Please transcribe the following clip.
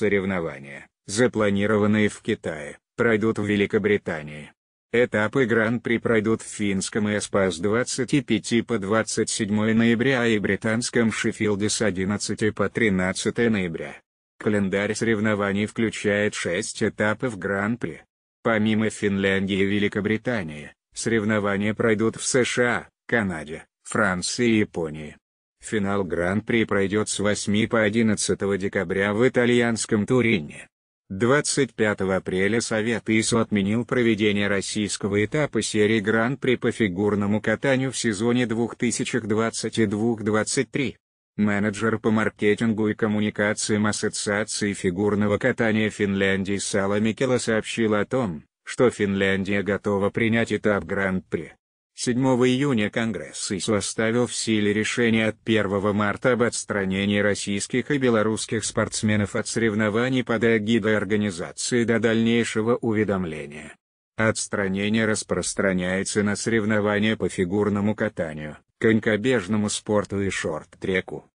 соревнования, запланированные в Китае, пройдут в Великобритании. Этапы Гран-при пройдут в финском ЭСПА с 25 по 27 ноября и британском Шеффилде с 11 по 13 ноября. Календарь соревнований включает 6 этапов Гран-при. Помимо Финляндии и Великобритании, соревнования пройдут в США, Канаде, Франции и Японии. Финал Гран-при пройдет с 8 по 11 декабря в итальянском Турине. 25 апреля Совет ИСО отменил проведение российского этапа серии Гран-при по фигурному катанию в сезоне 2022-23. Менеджер по маркетингу и коммуникациям Ассоциации фигурного катания Финляндии Сала Микела сообщил о том, что Финляндия готова принять этап Гран-при. 7 июня Конгресс ИСУ оставил в силе решение от 1 марта об отстранении российских и белорусских спортсменов от соревнований под эгидой организации до дальнейшего уведомления. Отстранение распространяется на соревнования по фигурному катанию, конькобежному спорту и шорт-треку.